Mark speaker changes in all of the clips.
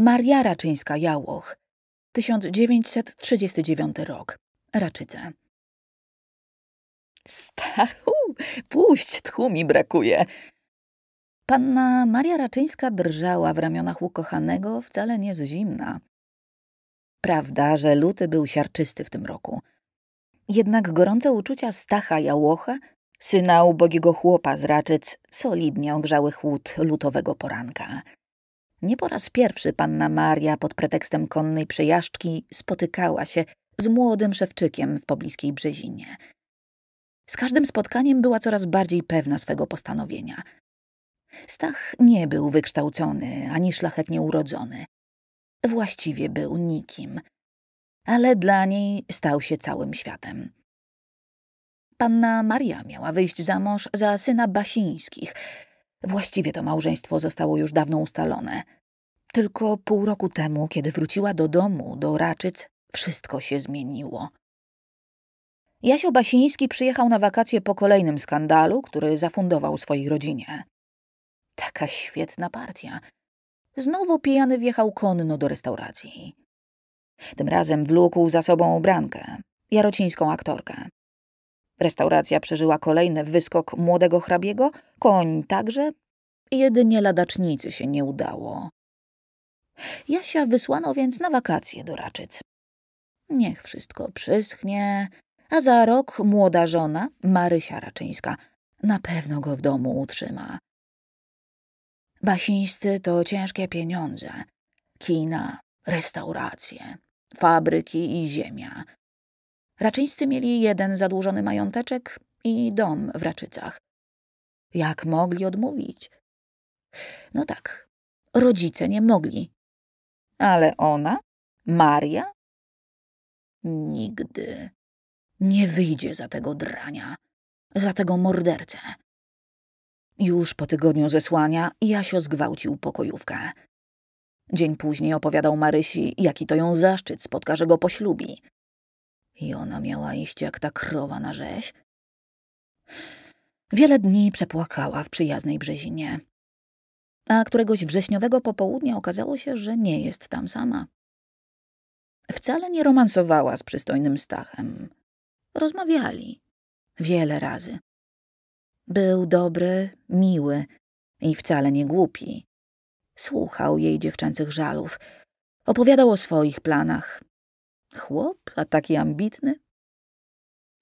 Speaker 1: Maria Raczyńska-Jałoch, 1939 rok, Raczyce. Stachu, puść, tchu mi brakuje. Panna Maria Raczyńska drżała w ramionach ukochanego, wcale nie z zimna. Prawda, że luty był siarczysty w tym roku. Jednak gorące uczucia Stacha Jałocha, syna ubogiego chłopa z Raczyc, solidnie ogrzały chłód lutowego poranka. Nie po raz pierwszy panna Maria pod pretekstem konnej przejażdżki spotykała się z młodym szewczykiem w pobliskiej Brzezinie. Z każdym spotkaniem była coraz bardziej pewna swego postanowienia. Stach nie był wykształcony ani szlachetnie urodzony. Właściwie był nikim, ale dla niej stał się całym światem. Panna Maria miała wyjść za mąż za syna Basińskich – Właściwie to małżeństwo zostało już dawno ustalone. Tylko pół roku temu, kiedy wróciła do domu, do Raczyc, wszystko się zmieniło. Jasio Basiński przyjechał na wakacje po kolejnym skandalu, który zafundował swojej rodzinie. Taka świetna partia. Znowu pijany wjechał konno do restauracji. Tym razem wlókł za sobą ubrankę, jarocińską aktorkę. Restauracja przeżyła kolejny wyskok młodego hrabiego, koń także. Jedynie ladacznicy się nie udało. Jasia wysłano więc na wakacje do Raczyc. Niech wszystko przyschnie, a za rok młoda żona, Marysia Raczyńska, na pewno go w domu utrzyma. Basińscy to ciężkie pieniądze. Kina, restauracje, fabryki i ziemia – Raczyńscy mieli jeden zadłużony mająteczek i dom w Raczycach.
Speaker 2: Jak mogli odmówić? No tak, rodzice nie mogli. Ale ona? Maria?
Speaker 1: Nigdy. Nie wyjdzie za tego drania, za tego mordercę. Już po tygodniu zesłania Jasio zgwałcił pokojówkę. Dzień później opowiadał Marysi, jaki to ją zaszczyt spotka, że go poślubi. I ona miała iść jak ta krowa na rzeź. Wiele dni przepłakała w przyjaznej Brzezinie. A któregoś wrześniowego popołudnia okazało się, że nie jest tam sama. Wcale nie romansowała z przystojnym Stachem.
Speaker 2: Rozmawiali.
Speaker 1: Wiele razy. Był dobry, miły i wcale nie głupi. Słuchał jej dziewczęcych żalów. Opowiadał o swoich planach, Chłop, a taki ambitny?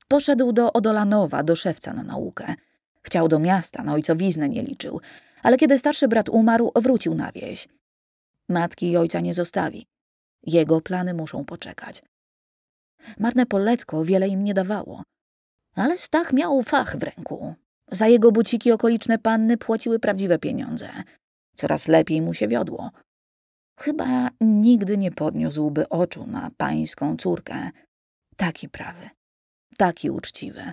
Speaker 1: Poszedł do Odolanowa, do szewca na naukę. Chciał do miasta, na no ojcowiznę nie liczył, ale kiedy starszy brat umarł, wrócił na wieś. Matki i ojca nie zostawi. Jego plany muszą poczekać. Marne poletko wiele im nie dawało. Ale Stach miał fach w ręku. Za jego buciki okoliczne panny płaciły prawdziwe pieniądze. Coraz lepiej mu się wiodło. Chyba nigdy nie podniósłby oczu na pańską córkę. Taki prawy, taki uczciwy.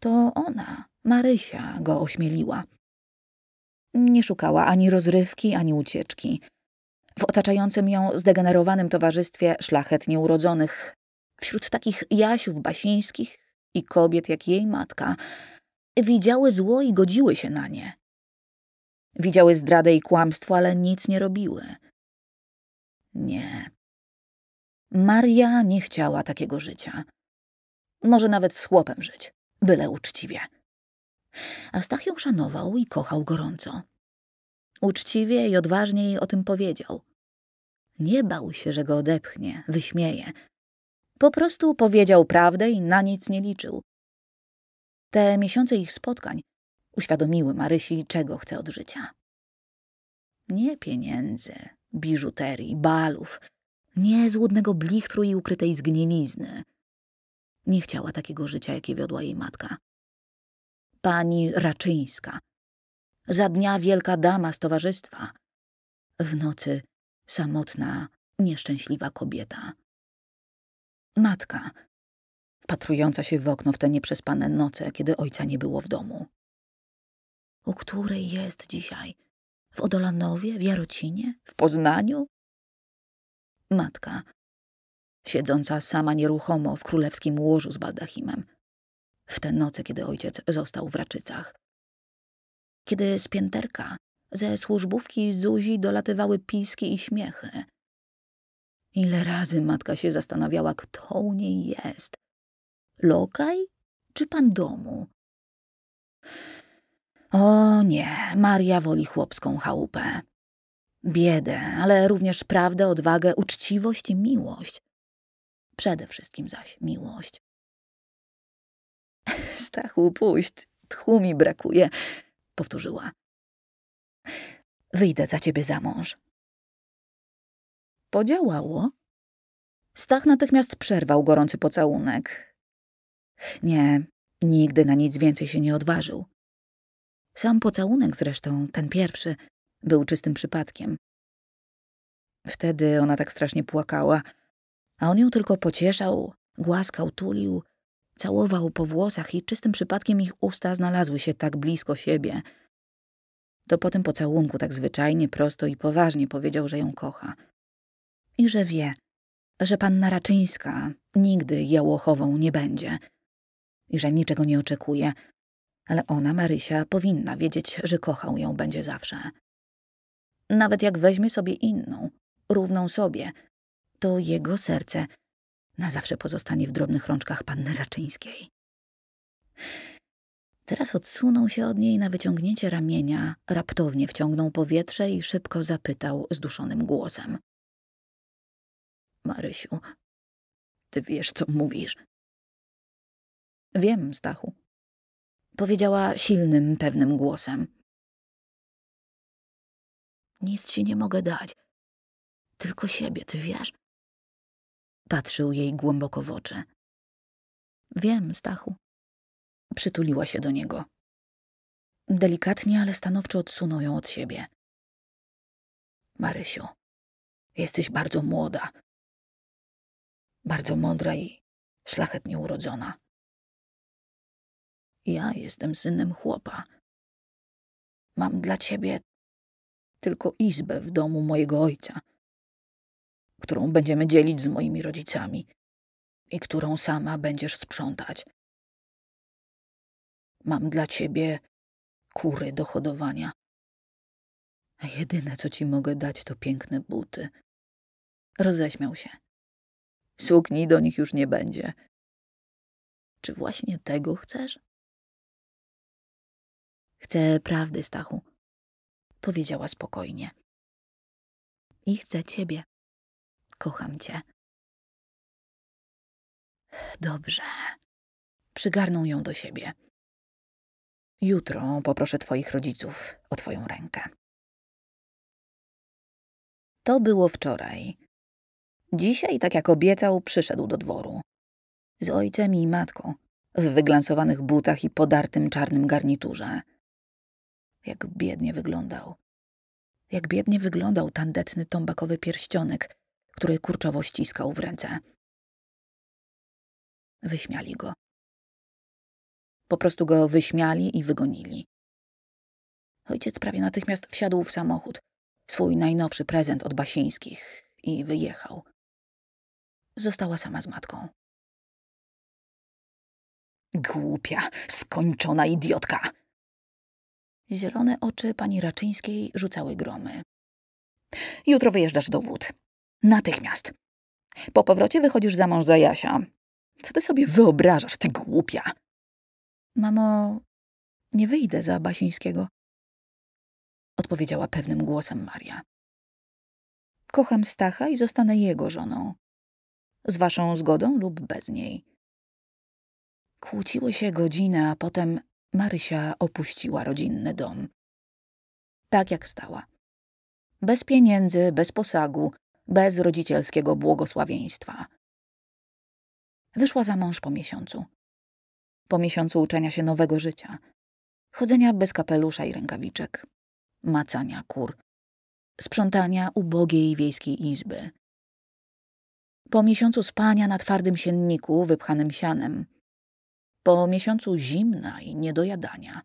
Speaker 1: To ona, Marysia, go ośmieliła. Nie szukała ani rozrywki, ani ucieczki. W otaczającym ją zdegenerowanym towarzystwie szlachetnie urodzonych, wśród takich Jasiów Basińskich i kobiet jak jej matka, widziały zło i godziły się na nie. Widziały zdradę i kłamstwo, ale nic nie robiły. Nie. Maria nie chciała takiego życia. Może nawet z chłopem żyć, byle uczciwie. A Stach ją szanował i kochał gorąco. Uczciwie i odważnie jej o tym powiedział. Nie bał się, że go odepchnie, wyśmieje. Po prostu powiedział prawdę i na nic nie liczył. Te miesiące ich spotkań Uświadomiły Marysi, czego chce od życia. Nie pieniędzy, biżuterii, balów, nie złudnego blichtru i ukrytej zgnilizny. Nie chciała takiego życia, jakie wiodła jej matka. Pani Raczyńska. Za dnia wielka dama z towarzystwa. W nocy samotna, nieszczęśliwa kobieta. Matka, wpatrująca się w okno w te nieprzespane noce, kiedy ojca nie było w domu.
Speaker 2: U której jest dzisiaj? W Odolanowie, w Jarocinie, w Poznaniu? Matka, siedząca sama
Speaker 1: nieruchomo w królewskim łożu z baldachimem, w te noce, kiedy ojciec został w Raczycach. Kiedy z pięterka, ze służbówki Zuzi dolatywały piski i
Speaker 2: śmiechy.
Speaker 1: Ile razy matka się zastanawiała, kto u niej jest. Lokaj czy pan domu? O nie, Maria woli chłopską chałupę. Biedę, ale również prawdę, odwagę, uczciwość i miłość. Przede
Speaker 2: wszystkim zaś miłość. Stachu, pójść, tchu mi brakuje, powtórzyła. Wyjdę za ciebie za mąż. Podziałało. Stach natychmiast przerwał
Speaker 1: gorący pocałunek. Nie, nigdy na nic więcej się nie odważył. Sam pocałunek zresztą, ten pierwszy, był czystym przypadkiem. Wtedy ona tak strasznie płakała, a on ją tylko pocieszał, głaskał, tulił, całował po włosach i czystym przypadkiem ich usta znalazły się tak blisko siebie. To po tym pocałunku tak zwyczajnie, prosto i poważnie powiedział, że ją kocha. I że wie, że panna Raczyńska nigdy jałochową nie będzie i że niczego nie oczekuje – ale ona, Marysia, powinna wiedzieć, że kochał ją będzie zawsze. Nawet jak weźmie sobie inną, równą sobie, to jego serce na zawsze pozostanie w drobnych rączkach panny Raczyńskiej. Teraz odsunął się od niej na wyciągnięcie ramienia, raptownie wciągnął powietrze i szybko zapytał
Speaker 2: zduszonym głosem. Marysiu, ty wiesz, co mówisz? Wiem, Stachu, Powiedziała silnym, pewnym głosem. Nic ci nie mogę dać. Tylko siebie, ty wiesz? Patrzył jej głęboko w oczy. Wiem, Stachu. Przytuliła się do niego. Delikatnie, ale stanowczo odsunął ją od siebie. Marysiu, jesteś bardzo młoda, bardzo mądra i szlachetnie urodzona. Ja jestem synem chłopa. Mam dla ciebie tylko izbę w domu mojego ojca, którą będziemy dzielić z moimi rodzicami i którą sama będziesz sprzątać. Mam dla ciebie kury do hodowania. A jedyne, co ci mogę dać, to piękne buty. Roześmiał się. Sukni do nich już nie będzie. Czy właśnie tego chcesz? Chcę prawdy, Stachu, powiedziała spokojnie. I chcę ciebie. Kocham cię. Dobrze. Przygarnął ją do siebie. Jutro poproszę twoich rodziców o twoją rękę. To było wczoraj. Dzisiaj, tak jak obiecał, przyszedł do dworu.
Speaker 1: Z ojcem i matką, w wyglansowanych butach i podartym czarnym garniturze. Jak biednie wyglądał. Jak biednie wyglądał
Speaker 2: tandetny tombakowy pierścionek, który kurczowo ściskał w ręce. Wyśmiali go. Po prostu go wyśmiali i wygonili. Ojciec prawie natychmiast wsiadł w samochód, swój najnowszy prezent od Basińskich i wyjechał. Została sama z matką. Głupia, skończona idiotka! Zielone oczy pani Raczyńskiej rzucały gromy.
Speaker 1: Jutro wyjeżdżasz do wód. Natychmiast. Po powrocie wychodzisz za mąż za Jasia.
Speaker 2: Co ty sobie wyobrażasz, ty głupia? Mamo, nie wyjdę za Basińskiego. Odpowiedziała pewnym głosem Maria.
Speaker 1: Kocham Stacha i zostanę jego żoną. Z waszą zgodą lub bez niej. Kłóciły się godziny, a potem Marysia opuściła rodzinny dom. Tak jak stała. Bez pieniędzy, bez posagu, bez rodzicielskiego błogosławieństwa. Wyszła za mąż po miesiącu. Po miesiącu uczenia się nowego życia. Chodzenia bez kapelusza i rękawiczek. Macania kur. Sprzątania ubogiej wiejskiej izby. Po miesiącu spania na twardym sienniku wypchanym sianem, po miesiącu zimna i niedojadania,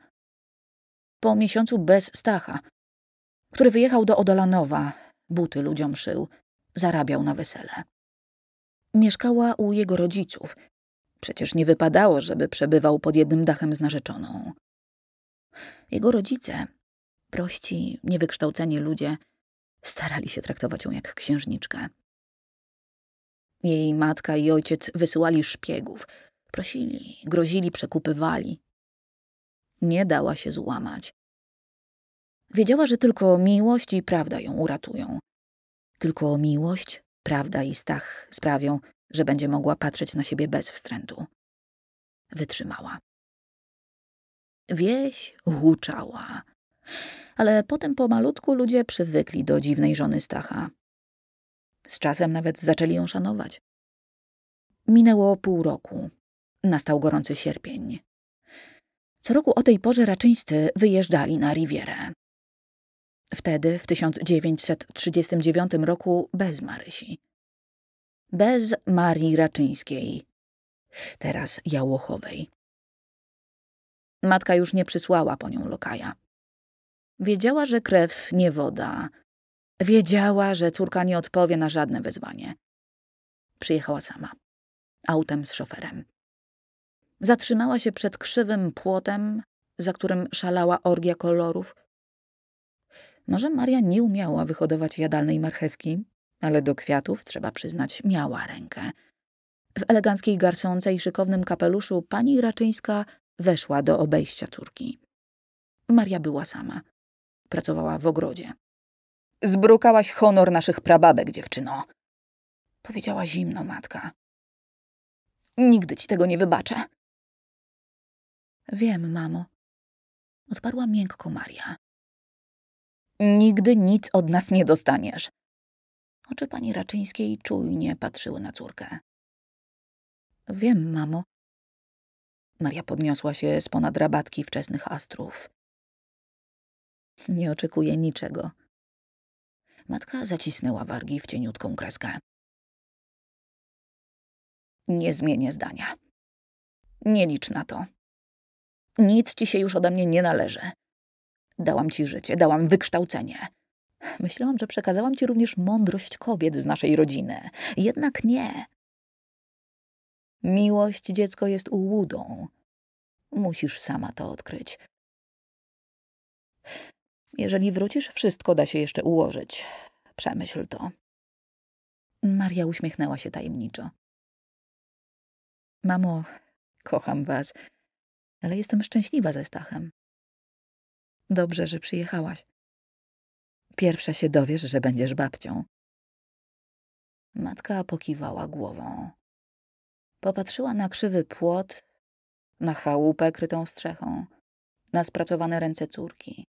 Speaker 1: po miesiącu bez Stacha, który wyjechał do Odolanowa, buty ludziom szył, zarabiał na wesele. Mieszkała u jego rodziców. Przecież nie wypadało, żeby przebywał pod jednym dachem z narzeczoną. Jego rodzice, prości, niewykształceni ludzie, starali się traktować ją jak księżniczkę. Jej matka i ojciec wysyłali szpiegów, Prosili, grozili, przekupywali. Nie dała się złamać. Wiedziała, że tylko miłość i prawda ją uratują. Tylko miłość, prawda i Stach sprawią, że będzie mogła patrzeć na siebie bez wstrętu. Wytrzymała. Wieś huczała, ale potem pomalutku ludzie przywykli do dziwnej żony Stacha. Z czasem nawet zaczęli ją szanować. Minęło pół roku nastał gorący sierpień. Co roku o tej porze raczyńscy wyjeżdżali na Rivierę. Wtedy, w 1939 roku, bez Marysi. Bez Marii Raczyńskiej. Teraz Jałochowej. Matka już nie przysłała po nią lokaja. Wiedziała, że krew nie woda. Wiedziała, że córka nie odpowie na żadne wezwanie. Przyjechała sama, autem z szoferem. Zatrzymała się przed krzywym płotem, za którym szalała orgia kolorów. Może Maria nie umiała wyhodować jadalnej marchewki, ale do kwiatów, trzeba przyznać, miała rękę. W eleganckiej garsonce i szykownym kapeluszu pani Raczyńska weszła do obejścia córki. Maria była sama. Pracowała w ogrodzie. Zbrukałaś
Speaker 2: honor naszych prababek, dziewczyno, powiedziała zimno matka. Nigdy ci tego nie wybaczę. Wiem, mamo. Odparła miękko Maria. Nigdy nic od nas nie dostaniesz. Oczy pani Raczyńskiej czujnie patrzyły na córkę. Wiem, mamo. Maria podniosła się z ponad rabatki wczesnych astrów. Nie oczekuję niczego. Matka zacisnęła wargi w cieniutką kreskę. Nie zmienię zdania. Nie licz na to. Nic ci się już ode mnie
Speaker 1: nie należy. Dałam ci życie, dałam wykształcenie. Myślałam, że przekazałam ci również mądrość kobiet z naszej rodziny. Jednak nie. Miłość dziecko jest ułudą. Musisz sama to odkryć.
Speaker 2: Jeżeli wrócisz, wszystko da się jeszcze ułożyć. Przemyśl to. Maria uśmiechnęła się tajemniczo. Mamo, kocham was ale jestem szczęśliwa ze Stachem. Dobrze, że przyjechałaś. Pierwsza się dowiesz, że będziesz babcią. Matka pokiwała głową.
Speaker 1: Popatrzyła na krzywy płot, na chałupę krytą strzechą, na
Speaker 2: spracowane ręce córki.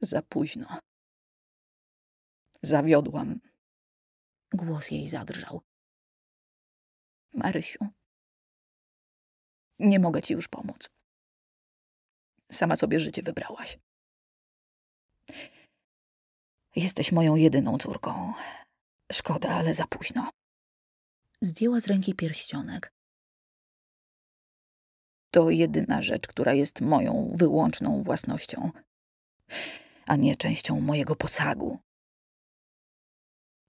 Speaker 2: Za późno. Zawiodłam. Głos jej zadrżał. Marysiu, nie mogę ci już pomóc. Sama sobie życie wybrałaś. Jesteś moją jedyną córką. Szkoda, ale za późno. Zdjęła z ręki pierścionek. To jedyna rzecz, która
Speaker 1: jest moją wyłączną własnością, a nie częścią mojego posagu.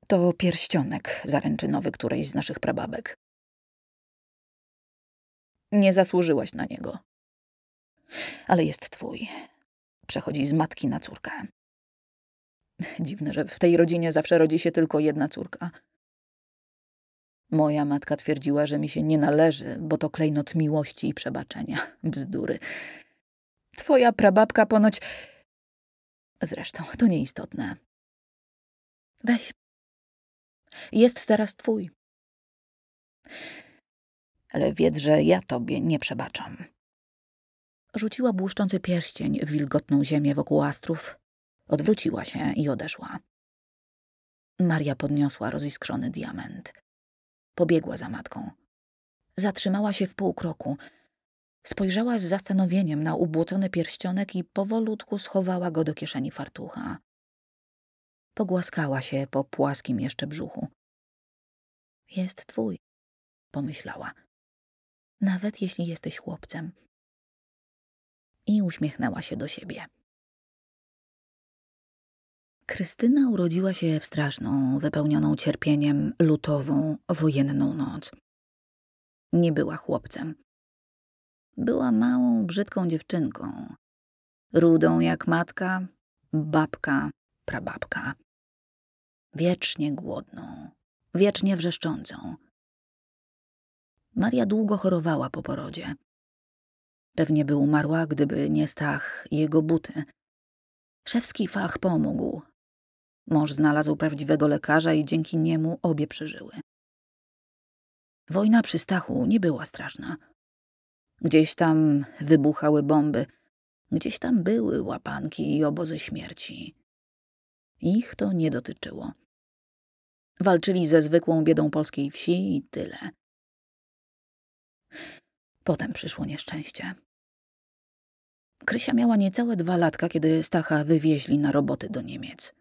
Speaker 2: To pierścionek zaręczynowy którejś z naszych prababek. Nie zasłużyłaś na niego. Ale jest twój. Przechodzi z matki na córkę.
Speaker 1: Dziwne, że w tej rodzinie zawsze rodzi się tylko jedna córka. Moja matka twierdziła, że mi się nie należy, bo to klejnot miłości i przebaczenia. Bzdury.
Speaker 2: Twoja prababka ponoć. Zresztą to nieistotne. Weź. Jest teraz twój ale wiedz, że ja tobie nie przebaczam.
Speaker 1: Rzuciła błyszczący pierścień w wilgotną ziemię wokół astrów, odwróciła się i odeszła. Maria podniosła roziskrzony diament. Pobiegła za matką. Zatrzymała się w pół kroku. Spojrzała z zastanowieniem na ubłocony pierścionek i powolutku schowała go do kieszeni fartucha.
Speaker 2: Pogłaskała się po płaskim jeszcze brzuchu. Jest twój, pomyślała nawet jeśli jesteś chłopcem. I uśmiechnęła się do siebie.
Speaker 1: Krystyna urodziła się w straszną, wypełnioną cierpieniem, lutową, wojenną noc. Nie była chłopcem. Była małą, brzydką dziewczynką. Rudą jak matka, babka, prababka.
Speaker 2: Wiecznie głodną, wiecznie wrzeszczącą, Maria długo chorowała po porodzie. Pewnie by umarła,
Speaker 1: gdyby nie Stach i jego buty. Szewski fach pomógł. Mąż znalazł prawdziwego lekarza i dzięki niemu obie przeżyły. Wojna przy Stachu nie była straszna. Gdzieś tam wybuchały bomby, gdzieś tam były łapanki i obozy śmierci.
Speaker 2: Ich to nie dotyczyło. Walczyli ze zwykłą biedą polskiej wsi i tyle – Potem przyszło nieszczęście. Krysia miała niecałe dwa latka, kiedy Stacha wywieźli na roboty do Niemiec.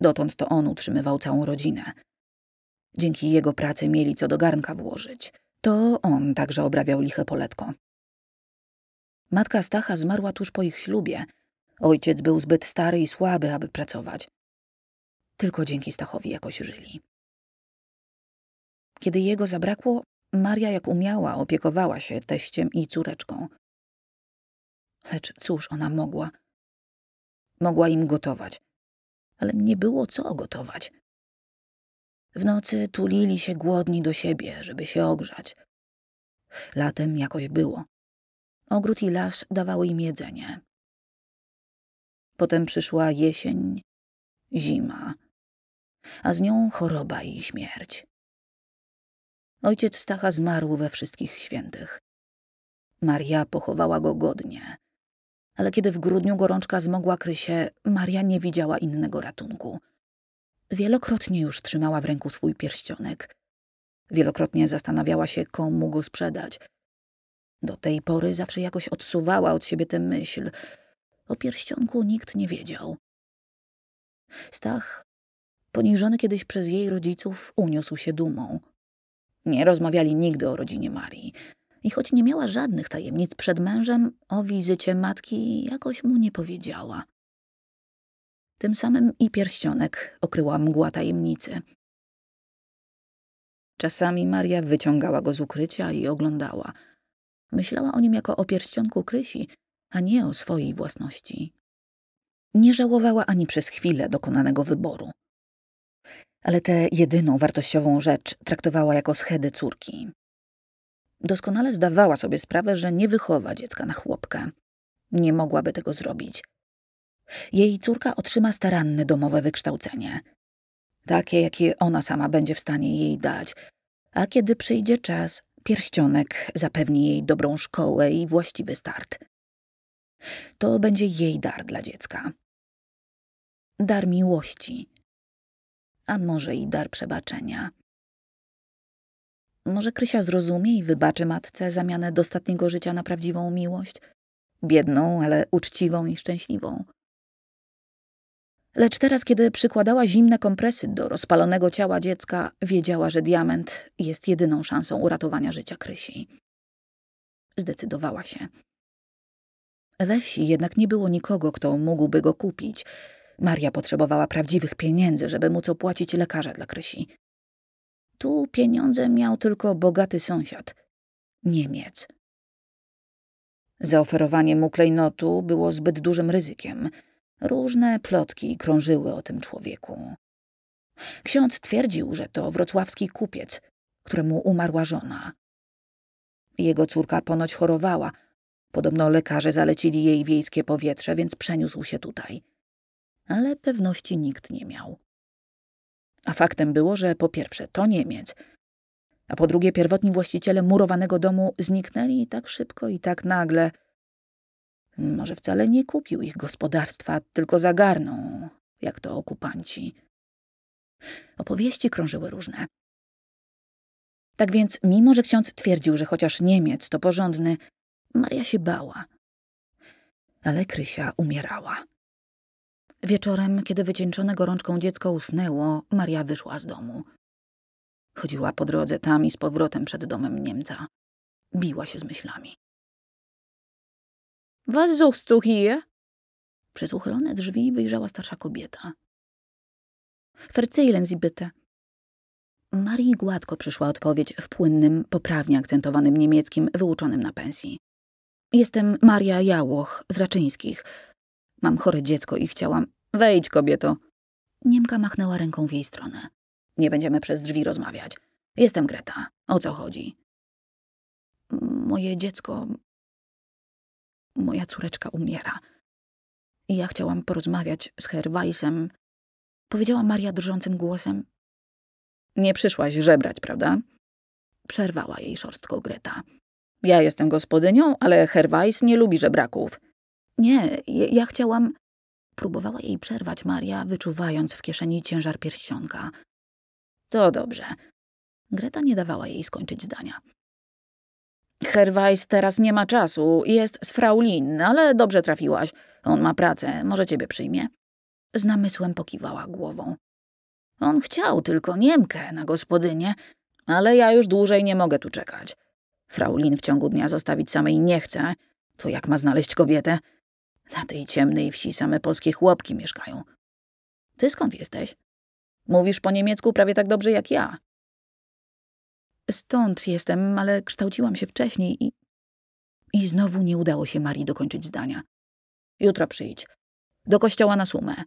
Speaker 1: Dotąd to on utrzymywał całą rodzinę. Dzięki jego pracy mieli co do garnka włożyć. To on także obrabiał liche poletko. Matka Stacha zmarła tuż po ich ślubie. Ojciec był zbyt stary i słaby, aby pracować.
Speaker 2: Tylko dzięki Stachowi jakoś żyli. Kiedy jego zabrakło, Maria jak umiała opiekowała się teściem i córeczką. Lecz cóż ona mogła? Mogła im gotować, ale nie było co gotować. W nocy tulili się głodni do
Speaker 1: siebie, żeby się ogrzać. Latem jakoś było. Ogród i las
Speaker 2: dawały im jedzenie. Potem przyszła jesień, zima, a z nią choroba i śmierć.
Speaker 1: Ojciec Stacha zmarł we wszystkich świętych. Maria pochowała go godnie. Ale kiedy w grudniu gorączka zmogła Krysie, Maria nie widziała innego ratunku. Wielokrotnie już trzymała w ręku swój pierścionek. Wielokrotnie zastanawiała się, komu go sprzedać. Do tej pory zawsze jakoś odsuwała od siebie tę myśl. O pierścionku nikt nie wiedział. Stach, poniżony kiedyś przez jej rodziców, uniósł się dumą. Nie rozmawiali nigdy o rodzinie Marii. I choć nie miała żadnych tajemnic przed mężem, o wizycie matki jakoś mu nie powiedziała. Tym samym i pierścionek okryła mgła tajemnicy. Czasami Maria wyciągała go z ukrycia i oglądała. Myślała o nim jako o pierścionku Krysi, a nie o swojej własności. Nie żałowała ani przez chwilę dokonanego wyboru ale tę jedyną wartościową rzecz traktowała jako schedy córki. Doskonale zdawała sobie sprawę, że nie wychowa dziecka na chłopka. Nie mogłaby tego zrobić. Jej córka otrzyma staranne domowe wykształcenie. Takie, jakie ona sama będzie w stanie jej dać. A kiedy przyjdzie czas, pierścionek zapewni jej dobrą szkołę i właściwy start.
Speaker 2: To będzie jej dar dla dziecka. Dar miłości a może i dar przebaczenia.
Speaker 1: Może Krysia zrozumie i wybaczy matce zamianę dostatniego życia na prawdziwą miłość, biedną, ale uczciwą i szczęśliwą. Lecz teraz, kiedy przykładała zimne kompresy do rozpalonego ciała dziecka, wiedziała, że diament jest jedyną szansą uratowania życia Krysi. Zdecydowała się. We wsi jednak nie było nikogo, kto mógłby go kupić, Maria potrzebowała prawdziwych pieniędzy, żeby móc opłacić lekarza dla Krysi. Tu pieniądze miał tylko bogaty sąsiad Niemiec. Zaoferowanie mu klejnotu było zbyt dużym ryzykiem. Różne plotki krążyły o tym człowieku. Ksiądz twierdził, że to wrocławski kupiec, któremu umarła żona. Jego córka ponoć chorowała. Podobno lekarze zalecili jej wiejskie powietrze, więc przeniósł się tutaj ale pewności nikt nie miał. A faktem było, że po pierwsze to Niemiec, a po drugie pierwotni właściciele murowanego domu zniknęli tak szybko i tak nagle. Może wcale nie kupił ich gospodarstwa, tylko zagarnął, jak to okupanci. Opowieści krążyły różne. Tak więc, mimo że ksiądz twierdził, że chociaż Niemiec to porządny, Maria się bała. Ale Krysia umierała. Wieczorem, kiedy wycieńczone gorączką dziecko usnęło, Maria wyszła z domu. Chodziła po drodze tam i z
Speaker 2: powrotem przed domem Niemca. Biła się z myślami. Was suchst du hier? Przez uchylone drzwi wyjrzała starsza kobieta.
Speaker 1: Verzeilen Sie bitte. Marii gładko przyszła odpowiedź w płynnym, poprawnie akcentowanym niemieckim, wyuczonym na pensji. Jestem Maria Jałoch z Raczyńskich – Mam chore dziecko i chciałam. Wejdź, kobieto. Niemka machnęła ręką w jej stronę. Nie będziemy przez drzwi rozmawiać. Jestem Greta.
Speaker 2: O co chodzi? Moje dziecko. Moja córeczka umiera. I ja chciałam porozmawiać z Herr Weissem.
Speaker 1: Powiedziała Maria drżącym głosem. Nie przyszłaś żebrać, prawda? Przerwała jej szorstko Greta. Ja jestem gospodynią, ale Herr Weiss nie lubi żebraków. Nie, ja chciałam. Próbowała jej przerwać Maria, wyczuwając w kieszeni ciężar pierścionka. To dobrze. Greta nie dawała jej skończyć zdania. Herwajs teraz nie ma czasu, jest z Fraulin, ale dobrze trafiłaś. On ma pracę, może ciebie przyjmie. Z namysłem pokiwała głową. On chciał tylko Niemkę na gospodynię, ale ja już dłużej nie mogę tu czekać. Fraulin w ciągu dnia zostawić samej nie chce. To jak ma znaleźć kobietę? Na tej ciemnej wsi same polskie chłopki mieszkają. Ty skąd jesteś? Mówisz po niemiecku prawie tak dobrze jak ja. Stąd jestem, ale kształciłam się wcześniej i... I znowu nie udało się Marii dokończyć zdania. Jutro przyjdź. Do kościoła na sumę.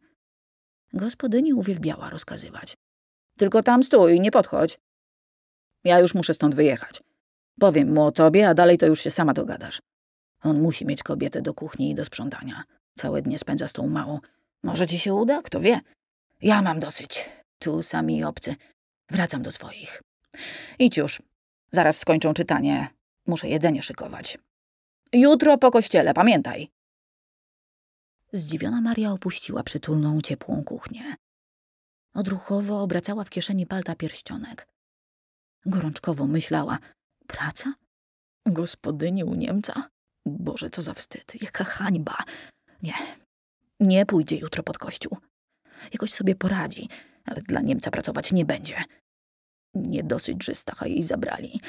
Speaker 1: Gospodyni uwielbiała rozkazywać. Tylko tam stój, nie podchodź. Ja już muszę stąd wyjechać. Powiem mu o tobie, a dalej to już się sama dogadasz. On musi mieć kobietę do kuchni i do sprzątania. Całe dnie spędza z tą małą. Może ci się uda, kto wie. Ja mam dosyć. Tu sami obcy. Wracam do swoich. Idź już. Zaraz skończą czytanie. Muszę jedzenie szykować. Jutro po kościele, pamiętaj. Zdziwiona Maria opuściła przytulną, ciepłą kuchnię. Odruchowo obracała w kieszeni palta pierścionek. Gorączkowo myślała. Praca? Gospodyni u Niemca? Boże, co za wstyd, jaka hańba. Nie, nie pójdzie jutro pod kościół. Jakoś sobie poradzi, ale dla Niemca pracować nie będzie. Nie dosyć, że Stacha jej zabrali.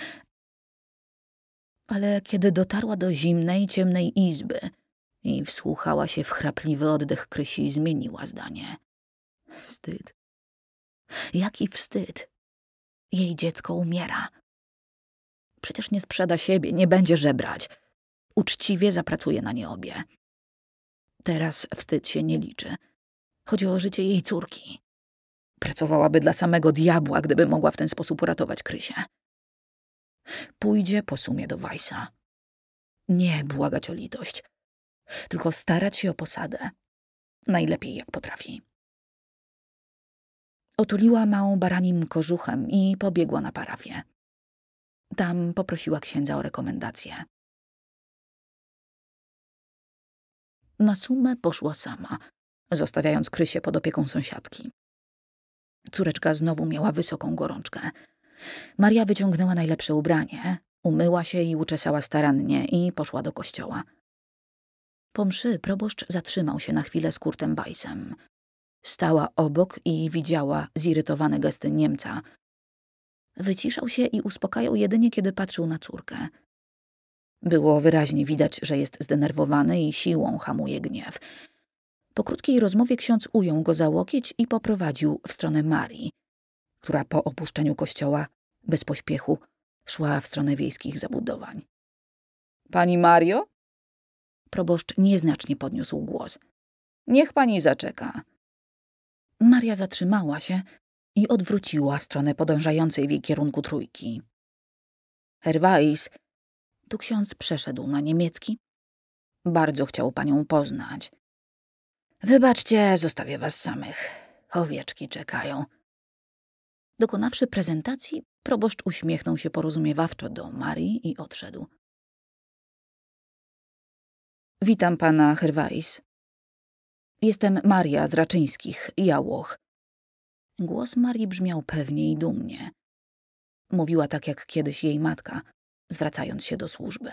Speaker 1: Ale kiedy dotarła do zimnej, ciemnej izby i wsłuchała się w chrapliwy oddech Krysi, zmieniła zdanie. Wstyd. Jaki wstyd. Jej dziecko umiera. Przecież nie sprzeda siebie, nie będzie żebrać. Uczciwie zapracuje na nie obie. Teraz wstyd się nie liczy. Chodzi o życie jej córki. Pracowałaby dla samego diabła, gdyby mogła w ten sposób uratować Krysię. Pójdzie po sumie do Wajsa. Nie błagać o litość, tylko starać się o posadę. Najlepiej jak potrafi.
Speaker 2: Otuliła małą baranim kożuchem i pobiegła na parafię. Tam poprosiła księdza o rekomendację. Na sumę poszła sama, zostawiając Krysię pod opieką sąsiadki.
Speaker 1: Córeczka znowu miała wysoką gorączkę. Maria wyciągnęła najlepsze ubranie, umyła się i uczesała starannie i poszła do kościoła. Po mszy proboszcz zatrzymał się na chwilę z Kurtem Bajsem. Stała obok i widziała zirytowane gesty Niemca. Wyciszał się i uspokajał jedynie, kiedy patrzył na córkę – było wyraźnie widać, że jest zdenerwowany i siłą hamuje gniew. Po krótkiej rozmowie ksiądz ujął go za łokieć i poprowadził w stronę Marii, która po opuszczeniu kościoła, bez pośpiechu, szła w stronę wiejskich zabudowań. Pani Mario? Proboszcz nieznacznie podniósł głos. Niech pani zaczeka. Maria zatrzymała się i odwróciła w stronę podążającej w jej kierunku trójki. Herwais tu ksiądz przeszedł na niemiecki. Bardzo chciał panią poznać. Wybaczcie, zostawię was samych.
Speaker 2: Owieczki czekają. Dokonawszy prezentacji, proboszcz uśmiechnął się porozumiewawczo do Marii i odszedł.
Speaker 1: Witam pana Herwais. Jestem Maria z Raczyńskich, Jałoch. Głos Marii brzmiał pewnie i dumnie. Mówiła tak jak kiedyś jej matka zwracając się do służby.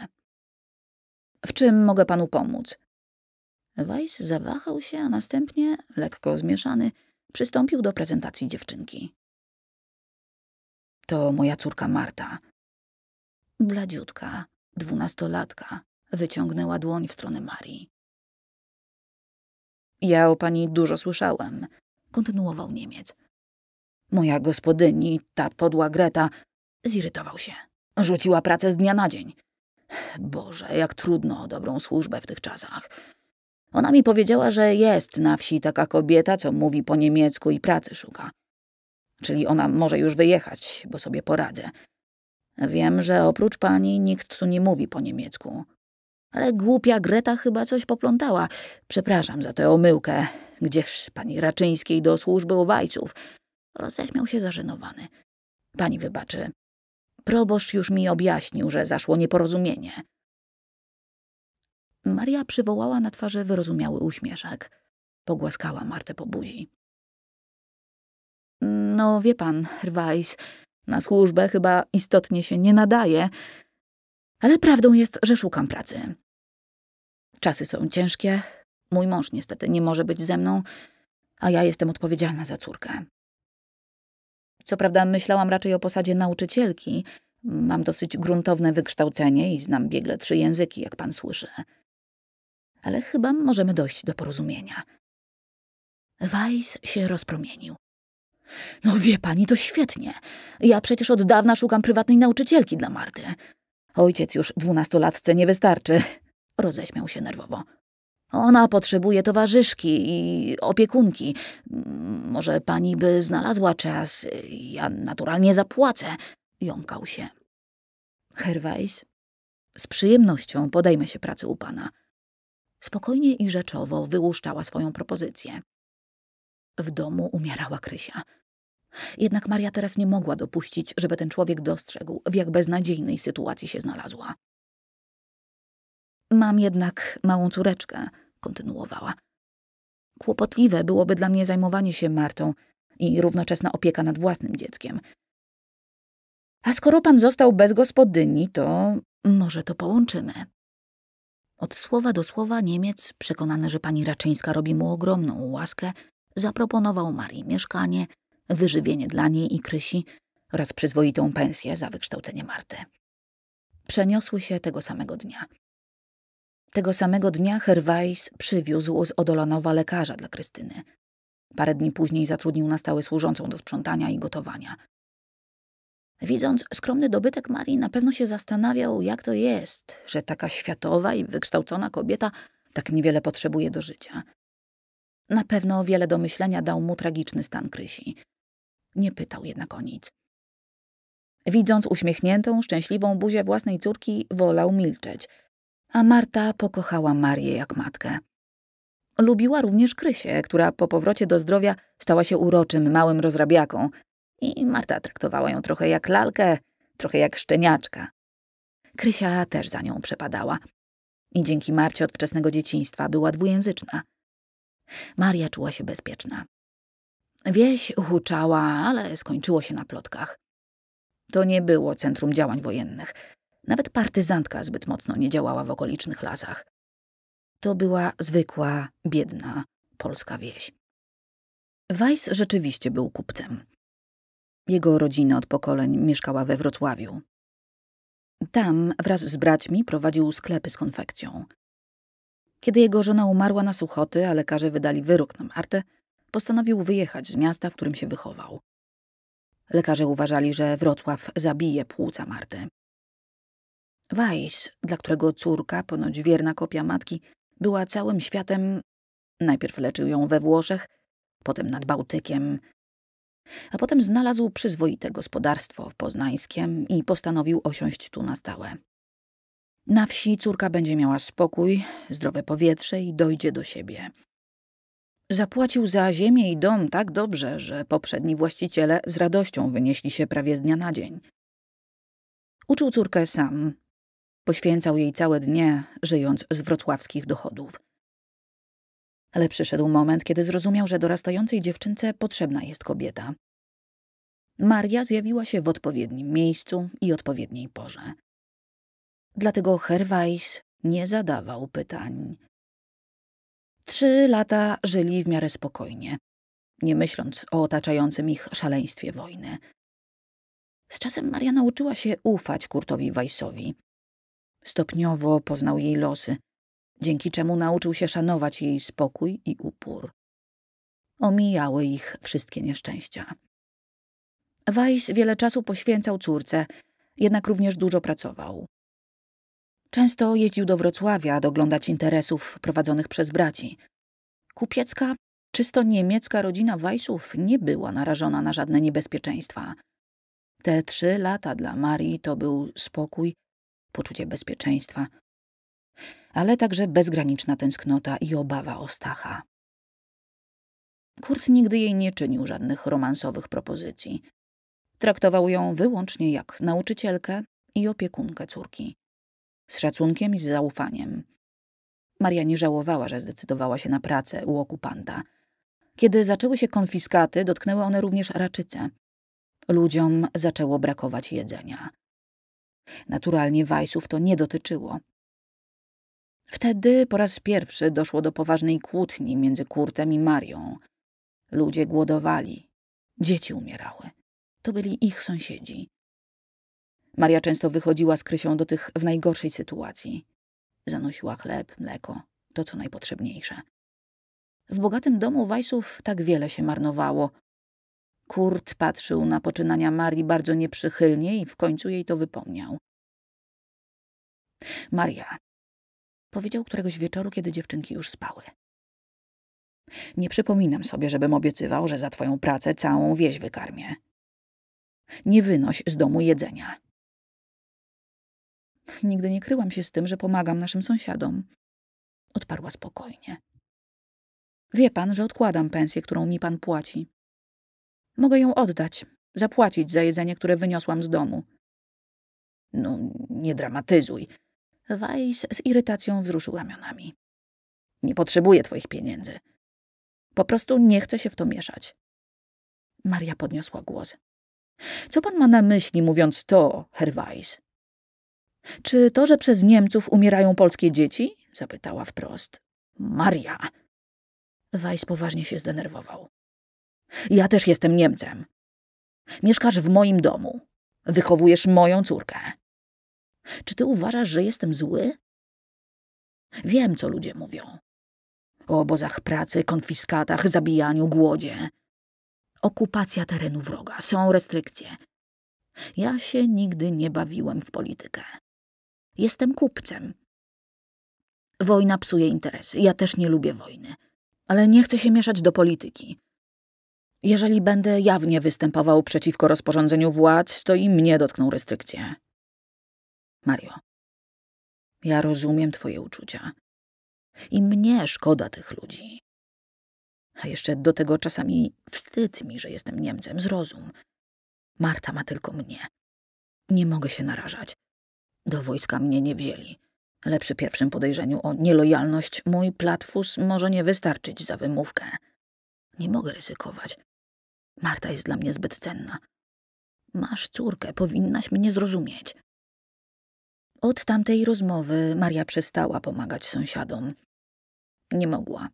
Speaker 1: W czym mogę panu pomóc? Weiss zawahał się, a następnie, lekko zmieszany, przystąpił do prezentacji dziewczynki. To moja córka Marta. Bladziutka, dwunastolatka, wyciągnęła dłoń w stronę Marii. Ja o pani dużo słyszałem, kontynuował Niemiec. Moja gospodyni, ta podła Greta, zirytował się. Rzuciła pracę z dnia na dzień. Boże, jak trudno o dobrą służbę w tych czasach. Ona mi powiedziała, że jest na wsi taka kobieta, co mówi po niemiecku i pracy szuka. Czyli ona może już wyjechać, bo sobie poradzę. Wiem, że oprócz pani nikt tu nie mówi po niemiecku. Ale głupia Greta chyba coś poplątała. Przepraszam za tę omyłkę. Gdzież pani Raczyńskiej do służby uwajców? Roześmiał się zażenowany. Pani wybaczy, proboszcz już mi objaśnił, że zaszło nieporozumienie. Maria przywołała na twarzy wyrozumiały uśmieszek. Pogłaskała Martę po buzi. No, wie pan, Rwajs, na służbę chyba istotnie się nie nadaje, ale prawdą jest, że szukam pracy. Czasy są ciężkie. Mój mąż niestety nie może być ze mną, a ja jestem odpowiedzialna za córkę. Co prawda myślałam raczej o posadzie nauczycielki. Mam dosyć gruntowne wykształcenie i znam biegle trzy języki, jak pan słyszy. Ale chyba możemy dojść do porozumienia. Weiss się rozpromienił. No wie pani, to świetnie. Ja przecież od dawna szukam prywatnej nauczycielki dla Marty. Ojciec już dwunastolatce nie wystarczy. Roześmiał się nerwowo. Ona potrzebuje towarzyszki i opiekunki. Może pani by znalazła czas, ja naturalnie zapłacę, jąkał się. Herwajs, z przyjemnością podejmę się pracy u pana. Spokojnie i rzeczowo wyłuszczała swoją propozycję. W domu umierała Krysia. Jednak Maria teraz nie mogła dopuścić, żeby ten człowiek dostrzegł, w jak beznadziejnej sytuacji się znalazła. Mam jednak małą córeczkę, kontynuowała. Kłopotliwe byłoby dla mnie zajmowanie się Martą i równoczesna opieka nad własnym dzieckiem. A skoro pan został bez gospodyni, to może to połączymy. Od słowa do słowa Niemiec, przekonany, że pani Raczyńska robi mu ogromną łaskę, zaproponował Marii mieszkanie, wyżywienie dla niej i Krysi oraz przyzwoitą pensję za wykształcenie Marty. Przeniosły się tego samego dnia. Tego samego dnia Herwajs przywiózł z Odolanowa lekarza dla Krystyny. Parę dni później zatrudnił na stałe służącą do sprzątania i gotowania. Widząc skromny dobytek Marii, na pewno się zastanawiał, jak to jest, że taka światowa i wykształcona kobieta tak niewiele potrzebuje do życia. Na pewno wiele do myślenia dał mu tragiczny stan Krysi. Nie pytał jednak o nic. Widząc uśmiechniętą, szczęśliwą buzię własnej córki, wolał milczeć – a Marta pokochała Marię jak matkę. Lubiła również Krysię, która po powrocie do zdrowia stała się uroczym, małym rozrabiaką i Marta traktowała ją trochę jak lalkę, trochę jak szczeniaczka. Krysia też za nią przepadała i dzięki Marcie od wczesnego dzieciństwa była dwujęzyczna. Maria czuła się bezpieczna. Wieś huczała, ale skończyło się na plotkach. To nie było centrum działań wojennych. Nawet partyzantka zbyt mocno nie działała w okolicznych lasach. To była zwykła, biedna polska wieś. Weiss rzeczywiście był kupcem. Jego rodzina od pokoleń mieszkała we Wrocławiu. Tam wraz z braćmi prowadził sklepy z konfekcją. Kiedy jego żona umarła na suchoty, a lekarze wydali wyrok na Martę, postanowił wyjechać z miasta, w którym się wychował. Lekarze uważali, że Wrocław zabije płuca Marty. Weiss, dla którego córka, ponoć wierna kopia matki, była całym światem, najpierw leczył ją we Włoszech, potem nad Bałtykiem, a potem znalazł przyzwoite gospodarstwo w Poznańskiem i postanowił osiąść tu na stałe. Na wsi córka będzie miała spokój, zdrowe powietrze i dojdzie do siebie. Zapłacił za ziemię i dom tak dobrze, że poprzedni właściciele z radością wynieśli się prawie z dnia na dzień. Uczył córkę sam, Poświęcał jej całe dnie, żyjąc z wrocławskich dochodów. Ale przyszedł moment, kiedy zrozumiał, że dorastającej dziewczynce potrzebna jest kobieta. Maria zjawiła się w odpowiednim miejscu i odpowiedniej porze. Dlatego Herwajs nie zadawał pytań. Trzy lata żyli w miarę spokojnie, nie myśląc o otaczającym ich szaleństwie wojny. Z czasem Maria nauczyła się ufać Kurtowi Weissowi. Stopniowo poznał jej losy, dzięki czemu nauczył się szanować jej spokój i upór. Omijały ich wszystkie nieszczęścia. Weiss wiele czasu poświęcał córce, jednak również dużo pracował. Często jeździł do Wrocławia doglądać interesów prowadzonych przez braci. Kupiecka, czysto niemiecka rodzina Weissów nie była narażona na żadne niebezpieczeństwa. Te trzy lata dla Marii to był spokój poczucie bezpieczeństwa, ale także bezgraniczna tęsknota i obawa o Stacha. Kurt nigdy jej nie czynił żadnych romansowych propozycji. Traktował ją wyłącznie jak nauczycielkę i opiekunkę córki. Z szacunkiem i z zaufaniem. Maria nie żałowała, że zdecydowała się na pracę u okupanta. Kiedy zaczęły się konfiskaty, dotknęły one również raczyce. Ludziom zaczęło brakować jedzenia. Naturalnie Wajsów to nie dotyczyło. Wtedy po raz pierwszy doszło do poważnej kłótni między Kurtem i Marią. Ludzie głodowali, dzieci umierały. To byli ich sąsiedzi. Maria często wychodziła z Krysią do tych w najgorszej sytuacji. Zanosiła chleb, mleko, to co najpotrzebniejsze. W bogatym domu Wajsów tak wiele się marnowało, Kurt patrzył na poczynania Marii bardzo nieprzychylnie i w końcu jej to wypomniał.
Speaker 2: Maria, powiedział któregoś wieczoru, kiedy dziewczynki już spały. Nie przypominam sobie, żebym obiecywał, że za twoją
Speaker 1: pracę całą wieś wykarmię. Nie wynoś z domu jedzenia. Nigdy nie kryłam się z tym, że pomagam naszym sąsiadom. Odparła spokojnie. Wie pan, że odkładam pensję, którą mi pan płaci. Mogę ją oddać, zapłacić za jedzenie, które wyniosłam z domu. No, nie dramatyzuj. Weiss z irytacją wzruszył ramionami. Nie potrzebuję twoich pieniędzy. Po prostu nie chcę się w to mieszać. Maria podniosła głos. Co pan ma na myśli, mówiąc to, Herr Weiss? Czy to, że przez Niemców umierają polskie dzieci? Zapytała wprost. Maria! Weiss poważnie się zdenerwował. Ja też jestem Niemcem. Mieszkasz w moim domu. Wychowujesz moją córkę. Czy ty uważasz, że jestem zły? Wiem, co ludzie mówią. O obozach pracy, konfiskatach, zabijaniu, głodzie. Okupacja terenu wroga, są restrykcje. Ja się nigdy nie bawiłem w politykę. Jestem kupcem. Wojna psuje interesy. Ja też nie lubię wojny. Ale nie chcę się mieszać do polityki. Jeżeli będę jawnie występował przeciwko rozporządzeniu władz, to i mnie dotkną restrykcje.
Speaker 2: Mario, ja rozumiem twoje uczucia. I mnie szkoda tych ludzi. A jeszcze do tego czasami wstyd
Speaker 1: mi, że jestem Niemcem. Zrozum. Marta ma tylko mnie. Nie mogę się narażać. Do wojska mnie nie wzięli, ale przy pierwszym podejrzeniu o nielojalność mój platfus może nie wystarczyć za wymówkę. Nie mogę ryzykować. Marta jest dla mnie zbyt cenna. Masz córkę, powinnaś mnie zrozumieć. Od tamtej rozmowy Maria przestała pomagać sąsiadom. Nie mogła.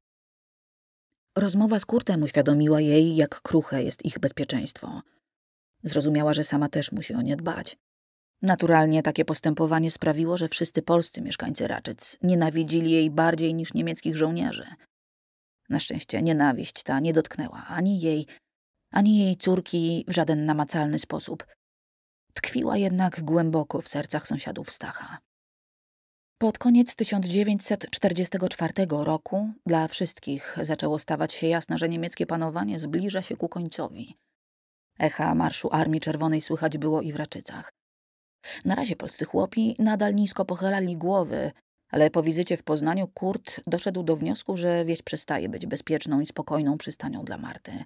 Speaker 1: Rozmowa z Kurtem uświadomiła jej, jak kruche jest ich bezpieczeństwo. Zrozumiała, że sama też musi o nie dbać. Naturalnie takie postępowanie sprawiło, że wszyscy polscy mieszkańcy Raczyc nienawidzili jej bardziej niż niemieckich żołnierzy. Na szczęście nienawiść ta nie dotknęła ani jej, ani jej córki w żaden namacalny sposób. Tkwiła jednak głęboko w sercach sąsiadów Stacha. Pod koniec 1944 roku dla wszystkich zaczęło stawać się jasne, że niemieckie panowanie zbliża się ku końcowi. Echa Marszu Armii Czerwonej słychać było i w Raczycach. Na razie polscy chłopi nadal nisko pochylali głowy, ale po wizycie w Poznaniu Kurt doszedł do wniosku, że wieś przestaje być bezpieczną i spokojną przystanią dla Marty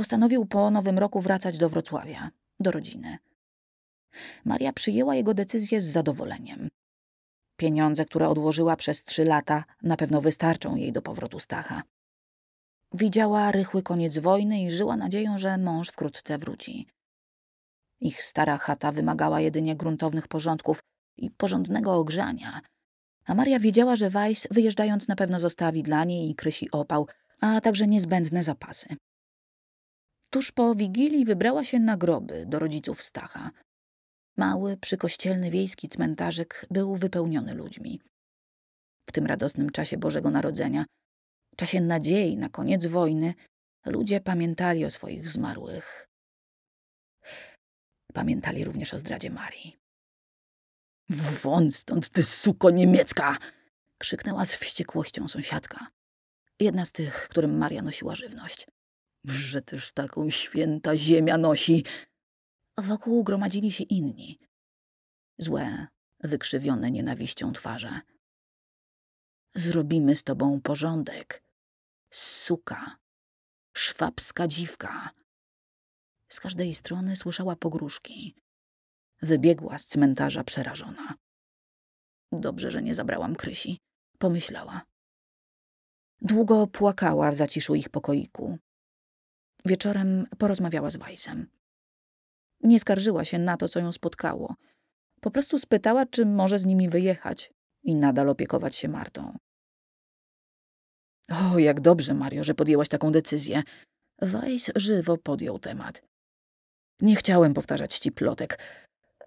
Speaker 1: postanowił po nowym roku wracać do Wrocławia, do rodziny. Maria przyjęła jego decyzję z zadowoleniem. Pieniądze, które odłożyła przez trzy lata, na pewno wystarczą jej do powrotu Stacha. Widziała rychły koniec wojny i żyła nadzieją, że mąż wkrótce wróci. Ich stara chata wymagała jedynie gruntownych porządków i porządnego ogrzania. A Maria wiedziała, że Weiss, wyjeżdżając, na pewno zostawi dla niej i Krysi opał, a także niezbędne zapasy. Tuż po Wigilii wybrała się na groby do rodziców Stacha. Mały, przykościelny wiejski cmentarzyk był wypełniony ludźmi. W tym radosnym czasie Bożego Narodzenia, czasie nadziei na koniec wojny, ludzie pamiętali o swoich zmarłych. Pamiętali również o zdradzie Marii.
Speaker 2: Won stąd, ty suko
Speaker 1: niemiecka! krzyknęła z wściekłością sąsiadka. Jedna z tych, którym Maria nosiła żywność że też taką święta ziemia nosi. Wokół gromadzili się inni. Złe, wykrzywione nienawiścią twarze. Zrobimy z tobą porządek. Suka. Szwabska dziwka. Z każdej strony słyszała pogróżki. Wybiegła z cmentarza przerażona. Dobrze, że nie zabrałam Krysi, pomyślała. Długo płakała w zaciszu ich pokoiku. Wieczorem porozmawiała z Weissem. Nie skarżyła się na to, co ją spotkało. Po prostu spytała, czy może z nimi wyjechać i nadal opiekować się Martą. O, jak dobrze, Mario, że podjęłaś taką decyzję. Weiss żywo podjął temat. Nie chciałem powtarzać ci plotek,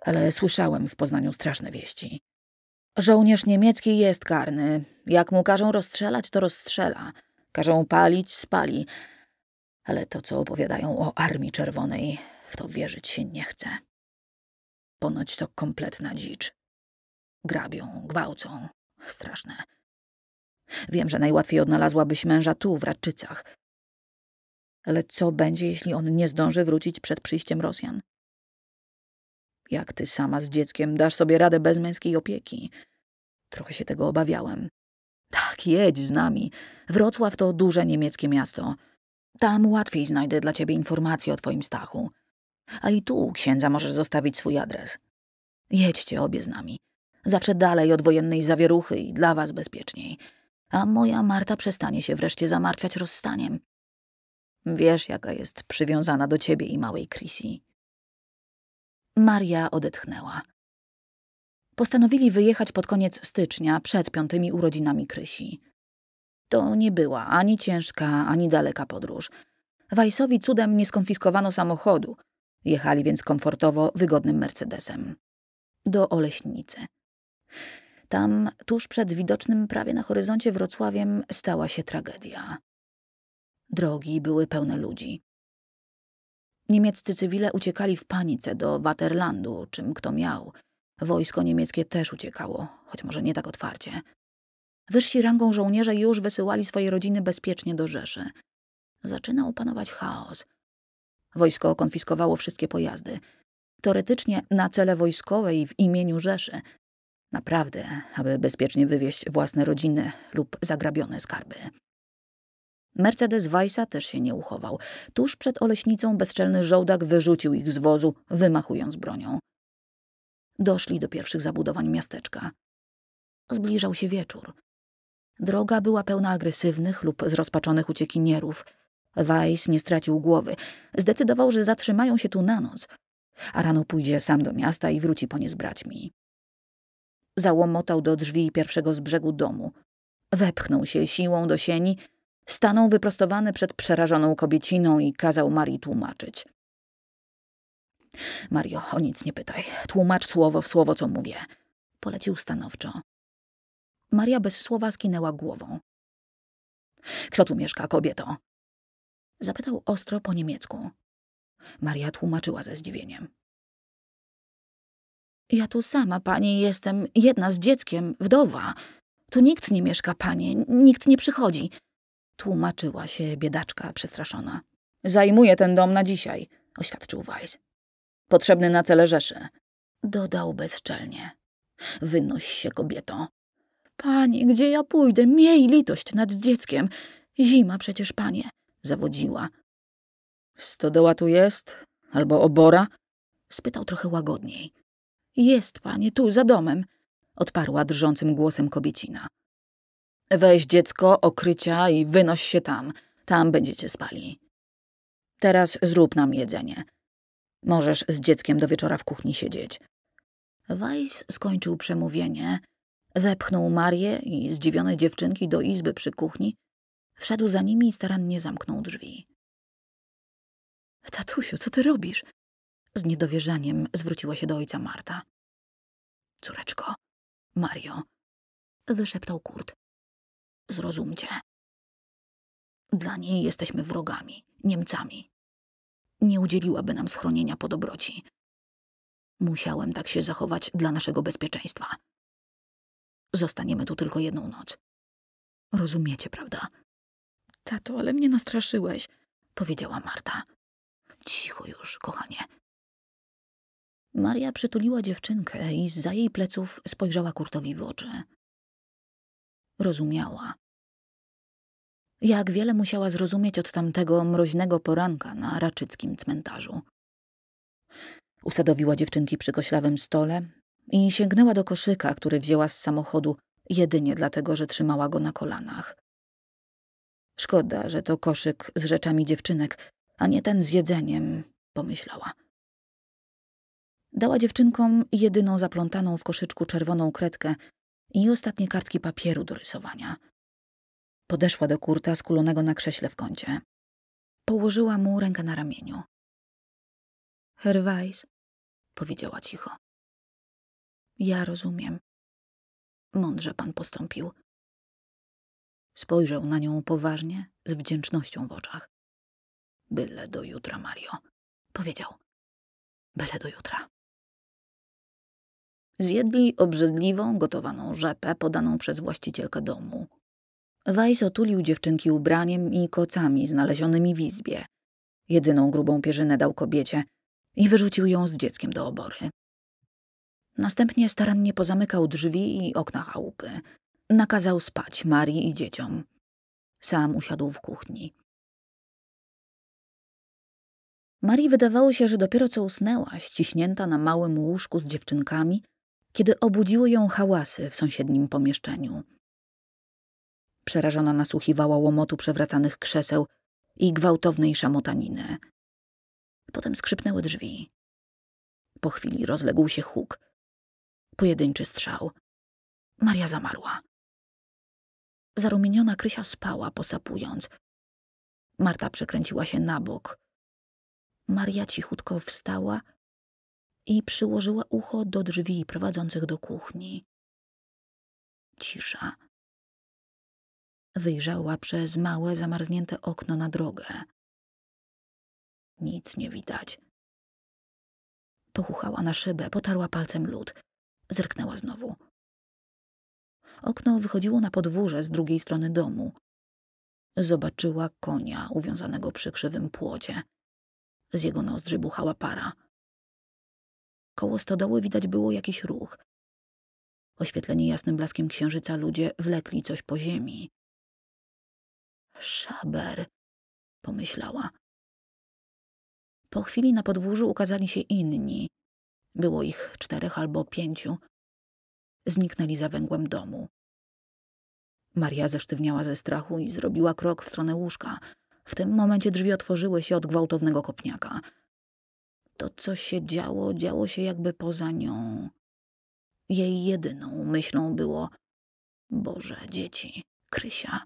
Speaker 1: ale słyszałem w Poznaniu straszne wieści. Żołnierz niemiecki jest karny. Jak mu każą rozstrzelać, to rozstrzela. Każą palić, spali ale to, co opowiadają o Armii Czerwonej, w to wierzyć się nie chce. Ponoć to kompletna dzicz. Grabią, gwałcą. Straszne. Wiem, że najłatwiej odnalazłabyś męża tu, w Radczycach. Ale co będzie, jeśli on nie zdąży wrócić przed przyjściem Rosjan? Jak ty sama z dzieckiem dasz sobie radę bez męskiej opieki? Trochę się tego obawiałem. Tak, jedź z nami. Wrocław to duże niemieckie miasto. Tam łatwiej znajdę dla ciebie informacje o twoim Stachu. A i tu księdza możesz zostawić swój adres. Jedźcie obie z nami. Zawsze dalej od wojennej zawieruchy i dla was bezpieczniej. A moja Marta przestanie się wreszcie zamartwiać rozstaniem. Wiesz, jaka jest przywiązana do ciebie i małej Chrissy. Maria odetchnęła. Postanowili wyjechać pod koniec stycznia, przed piątymi urodzinami Krysi. To nie była ani ciężka, ani daleka podróż. Wajsowi cudem nie skonfiskowano samochodu. Jechali więc komfortowo wygodnym Mercedesem. Do Oleśnicy. Tam, tuż przed widocznym prawie na horyzoncie Wrocławiem, stała się tragedia. Drogi były pełne ludzi. Niemieccy cywile uciekali w panice do Waterlandu, czym kto miał. Wojsko niemieckie też uciekało, choć może nie tak otwarcie. Wyżsi rangą żołnierze już wysyłali swoje rodziny bezpiecznie do Rzeszy. Zaczynał panować chaos. Wojsko konfiskowało wszystkie pojazdy. Teoretycznie na cele wojskowe i w imieniu Rzeszy. Naprawdę, aby bezpiecznie wywieźć własne rodziny lub zagrabione skarby. Mercedes Weissa też się nie uchował. Tuż przed oleśnicą bezczelny żołdak wyrzucił ich z wozu, wymachując bronią. Doszli do pierwszych zabudowań miasteczka. Zbliżał się wieczór. Droga była pełna agresywnych lub zrozpaczonych uciekinierów. Weiss nie stracił głowy. Zdecydował, że zatrzymają się tu na noc, a rano pójdzie sam do miasta i wróci po nie z braćmi. Załomotał do drzwi pierwszego z brzegu domu. Wepchnął się siłą do sieni, stanął wyprostowany przed przerażoną kobieciną i kazał Marii tłumaczyć. Mario, o nic nie pytaj. Tłumacz słowo w słowo, co mówię. Polecił stanowczo. Maria bez słowa skinęła
Speaker 2: głową. Kto tu mieszka, kobieto? Zapytał ostro po niemiecku. Maria tłumaczyła ze zdziwieniem.
Speaker 1: Ja tu sama, pani, jestem jedna z dzieckiem, wdowa. Tu nikt nie mieszka, panie, nikt nie przychodzi. Tłumaczyła się biedaczka przestraszona. Zajmuję ten dom na dzisiaj, oświadczył Weiss. Potrzebny na cele Rzeszy. Dodał bezczelnie. Wynoś się, kobieto, Panie, gdzie ja pójdę? Miej litość nad dzieckiem. Zima przecież, panie, zawodziła. Stodoła tu jest? Albo obora? Spytał trochę łagodniej. Jest, panie, tu, za domem, odparła drżącym głosem kobiecina. Weź dziecko, okrycia i wynoś się tam. Tam będziecie spali. Teraz zrób nam jedzenie. Możesz z dzieckiem do wieczora w kuchni siedzieć. Weiss skończył przemówienie Wepchnął Marię i zdziwione dziewczynki do izby przy kuchni. Wszedł za nimi i starannie zamknął drzwi.
Speaker 2: Tatusiu, co ty robisz? Z niedowierzaniem zwróciła się do ojca Marta. Córeczko, Mario, wyszeptał Kurt. Zrozumcie. Dla niej jesteśmy wrogami, Niemcami. Nie udzieliłaby nam schronienia po dobroci. Musiałem tak się zachować dla naszego bezpieczeństwa. Zostaniemy tu tylko jedną noc.
Speaker 1: Rozumiecie, prawda? Tato, ale mnie nastraszyłeś, powiedziała Marta.
Speaker 2: Cicho już, kochanie.
Speaker 1: Maria przytuliła dziewczynkę i za jej pleców spojrzała Kurtowi w oczy. Rozumiała. Jak wiele musiała zrozumieć od tamtego mroźnego poranka na raczyckim cmentarzu. Usadowiła dziewczynki przy koślawym stole, i sięgnęła do koszyka, który wzięła z samochodu jedynie dlatego, że trzymała go na kolanach. Szkoda, że to koszyk z rzeczami dziewczynek, a nie ten z jedzeniem, pomyślała. Dała dziewczynkom jedyną zaplątaną w koszyczku czerwoną kredkę i ostatnie kartki papieru do rysowania.
Speaker 2: Podeszła do kurta skulonego na krześle w kącie. Położyła mu rękę na ramieniu. Herwajs, powiedziała cicho. Ja rozumiem. Mądrze pan postąpił. Spojrzał na nią poważnie, z wdzięcznością w oczach. Byle do jutra, Mario. Powiedział. Byle do jutra. Zjedli obrzydliwą, gotowaną rzepę podaną przez właścicielkę domu.
Speaker 1: Wajs otulił dziewczynki ubraniem i kocami znalezionymi w izbie. Jedyną grubą pierzynę dał kobiecie i wyrzucił ją z dzieckiem do obory. Następnie starannie pozamykał drzwi i okna chałupy. Nakazał spać Marii i dzieciom. Sam usiadł w kuchni. Marii wydawało się, że dopiero co usnęła, ściśnięta na małym łóżku z dziewczynkami, kiedy obudziły ją hałasy w sąsiednim pomieszczeniu. Przerażona nasłuchiwała łomotu przewracanych krzeseł i gwałtownej szamotaniny.
Speaker 2: Potem skrzypnęły drzwi. Po chwili rozległ się huk – Pojedynczy strzał. Maria zamarła. Zarumieniona Krysia spała, posapując. Marta przekręciła się na bok. Maria cichutko wstała i przyłożyła ucho do drzwi prowadzących do kuchni. Cisza. Wyjrzała przez małe, zamarznięte okno na drogę.
Speaker 1: Nic nie widać. Pochuchała na szybę, potarła palcem lód. Zerknęła znowu. Okno wychodziło na podwórze z drugiej strony domu. Zobaczyła konia uwiązanego przy krzywym płocie. Z jego nozdrzy buchała para. Koło stodoły widać było
Speaker 2: jakiś ruch. Oświetleni jasnym blaskiem księżyca ludzie wlekli coś po ziemi. Szaber, pomyślała. Po chwili na podwórzu ukazali się inni, było ich czterech albo
Speaker 1: pięciu. Zniknęli za węgłem domu. Maria zesztywniała ze strachu i zrobiła krok w stronę łóżka. W tym momencie drzwi otworzyły się od gwałtownego kopniaka. To, co się działo, działo się jakby poza nią. Jej jedyną myślą było: Boże, dzieci, Krysia,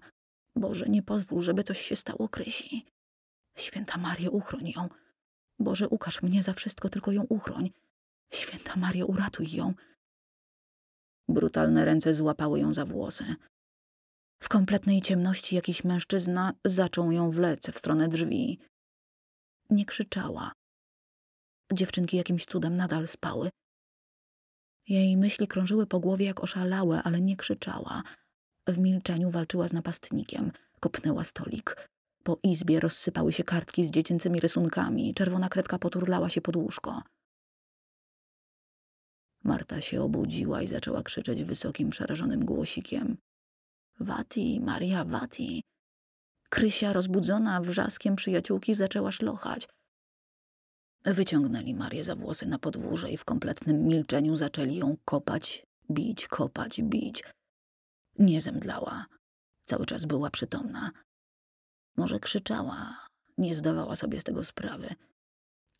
Speaker 1: Boże, nie pozwól, żeby coś się stało Krysi. Święta Maria, uchroń ją. Boże, ukaż mnie za wszystko, tylko ją uchroń. Święta Maria, uratuj ją.
Speaker 2: Brutalne ręce
Speaker 1: złapały ją za włosy. W kompletnej ciemności jakiś mężczyzna zaczął ją wlec w stronę drzwi. Nie krzyczała. Dziewczynki jakimś cudem nadal spały. Jej myśli krążyły po głowie jak oszalałe, ale nie krzyczała. W milczeniu walczyła z napastnikiem. Kopnęła stolik. Po izbie rozsypały się kartki z dziecięcymi
Speaker 2: rysunkami.
Speaker 1: Czerwona kredka poturlała się pod łóżko. Marta się obudziła i zaczęła krzyczeć wysokim, przerażonym głosikiem. Wati, Maria, Wati! Krysia, rozbudzona wrzaskiem przyjaciółki, zaczęła szlochać. Wyciągnęli Marię za włosy na podwórze i w kompletnym milczeniu zaczęli ją kopać, bić, kopać, bić. Nie zemdlała. Cały czas była przytomna. Może krzyczała, nie zdawała sobie z tego sprawy.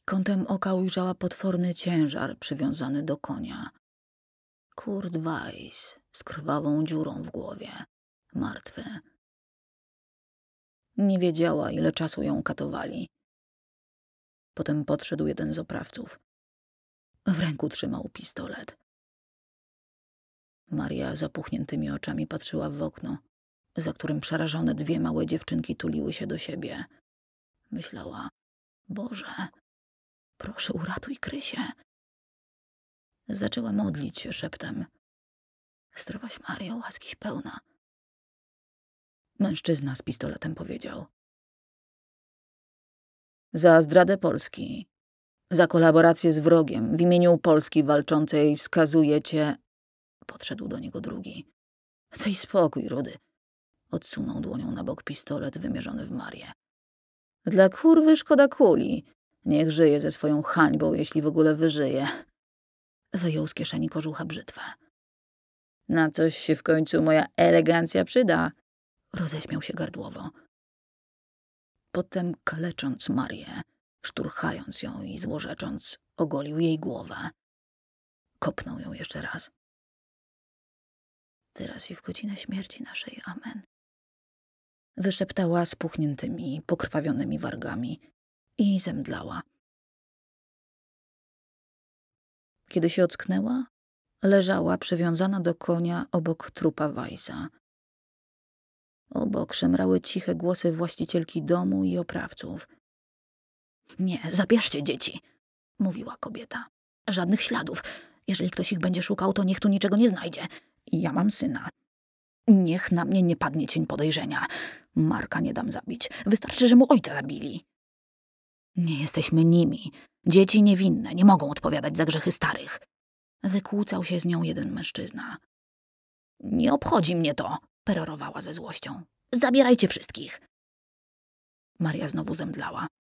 Speaker 1: Kątem oka ujrzała potworny ciężar przywiązany do konia.
Speaker 2: Kurt Weiss z krwawą dziurą w głowie, martwy. Nie wiedziała, ile czasu ją katowali. Potem podszedł jeden z oprawców. W ręku trzymał pistolet. Maria zapuchniętymi oczami patrzyła w okno,
Speaker 1: za którym przerażone dwie małe dziewczynki tuliły się do siebie. Myślała,
Speaker 2: Boże, Proszę, uratuj Krysię. Zaczęła modlić się szeptem. Zdrowaś Maria, łaskiś pełna. Mężczyzna z pistoletem powiedział. Za
Speaker 1: zdradę Polski, za kolaborację z wrogiem, w imieniu Polski walczącej skazuje cię... Podszedł do niego drugi. Daj spokój, Rudy. Odsunął dłonią na bok pistolet wymierzony w Marię. Dla kurwy szkoda kuli. Niech żyje ze swoją hańbą, jeśli w ogóle wyżyje. Wyjął z kieszeni kożucha brzytwę. Na coś się w końcu moja elegancja przyda. Roześmiał się gardłowo. Potem kalecząc Marię,
Speaker 2: szturchając ją i złorzecząc, ogolił jej głowę. Kopnął ją jeszcze raz. Teraz i w godzinę śmierci naszej. Amen. Wyszeptała spuchniętymi, pokrwawionymi wargami, i zemdlała. Kiedy się ocknęła, leżała przywiązana do konia obok trupa Wajza.
Speaker 1: Obok szemrały ciche głosy właścicielki domu i oprawców. Nie, zabierzcie dzieci, mówiła kobieta. Żadnych śladów. Jeżeli ktoś ich będzie szukał, to niech tu niczego nie znajdzie. Ja mam syna. Niech na mnie nie padnie cień podejrzenia. Marka nie dam zabić. Wystarczy, że mu ojca zabili. Nie jesteśmy nimi. Dzieci niewinne nie mogą odpowiadać za grzechy starych. Wykłócał
Speaker 2: się z nią jeden mężczyzna. Nie obchodzi mnie to, perorowała ze złością. Zabierajcie wszystkich. Maria znowu zemdlała.